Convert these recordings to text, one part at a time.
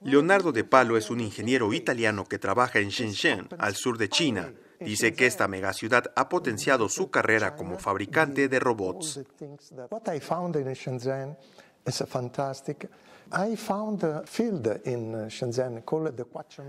Leonardo De Palo es un ingeniero italiano que trabaja en Shenzhen, al sur de China. Dice que esta megaciudad ha potenciado su carrera como fabricante de robots.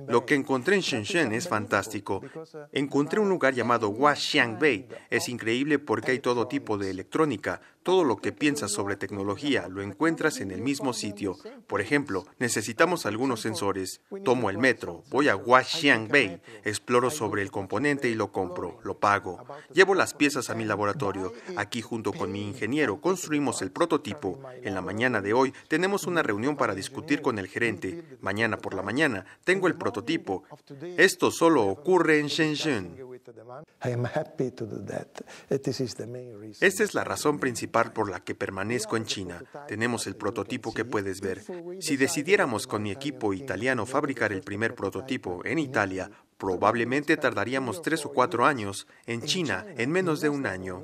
Lo que encontré en Shenzhen es fantástico. Uh, encontré un lugar llamado Xiang Bay. Es increíble porque hay todo tipo de electrónica. Todo lo que piensas sobre tecnología lo encuentras en el mismo sitio. Por ejemplo, necesitamos algunos sensores. Tomo el metro, voy a Xiang Bay, exploro sobre el componente y lo compro, lo pago. Llevo las piezas a mi laboratorio. Aquí junto con mi ingeniero construimos el prototipo. En la mañana de hoy tenemos una reunión para discutir con el gerente. Mañana por la mañana tengo el prototipo. Esto solo ocurre en Shenzhen. Esta es la razón principal por la que permanezco en China. Tenemos el prototipo que puedes ver. Si decidiéramos con mi equipo italiano fabricar el primer prototipo en Italia, probablemente tardaríamos tres o cuatro años, en China en menos de un año.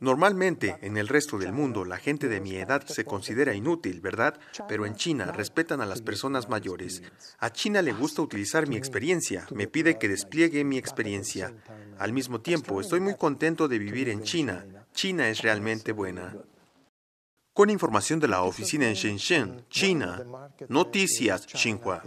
Normalmente, en el resto del mundo, la gente de mi edad se considera inútil, ¿verdad? Pero en China respetan a las personas mayores. A China le gusta utilizar mi experiencia, me pide que despliegue mi experiencia. Al mismo tiempo, estoy muy contento de vivir en China. China es realmente buena. Con información de la oficina en Shenzhen, China, Noticias Xinhua.